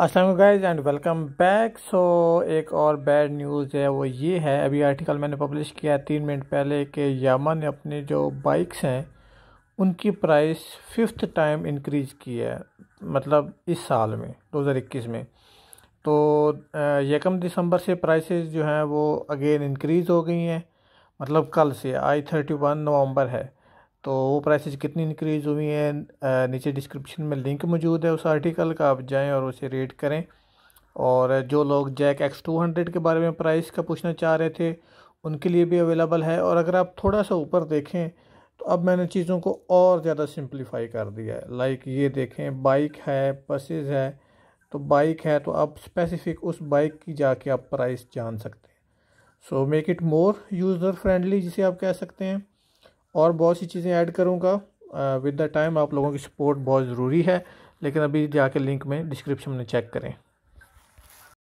Aslam guys and welcome back so एक और bad news है वो ये है अभी आर्टिकल मैंने पब्लिश किया है तीन मिनट पहले कि यामा ने अपने जो बाइक्स हैं उनकी प्राइस फिफ्थ टाइम इंक्रीज की है मतलब इस साल में 2021 में तो यकम दिसंबर से प्राइसेस जो हैं वो अगेन इंक्रीज़ हो गई हैं मतलब कल से आई थर्टी वन नवम्बर है तो वो प्राइसेस कितनी इंक्रीज़ हुई हैं नीचे डिस्क्रिप्शन में लिंक मौजूद है उस आर्टिकल का आप जाएं और उसे रेड करें और जो लोग जैक एक्स टू हंड्रेड के बारे में प्राइस का पूछना चाह रहे थे उनके लिए भी अवेलेबल है और अगर आप थोड़ा सा ऊपर देखें तो अब मैंने चीज़ों को और ज़्यादा सिंप्लीफाई कर दिया है लाइक ये देखें बाइक है बसेज है तो बाइक है तो आप स्पेसिफिक उस बाइक की जाके आप प्राइस जान सकते हैं so make it more user friendly जिसे आप कह सकते हैं और बहुत सी चीज़ें ऐड करूँगा विद द टाइम आप लोगों की सपोर्ट बहुत ज़रूरी है लेकिन अभी जाके लिंक में डिस्क्रिप्शन में चेक करें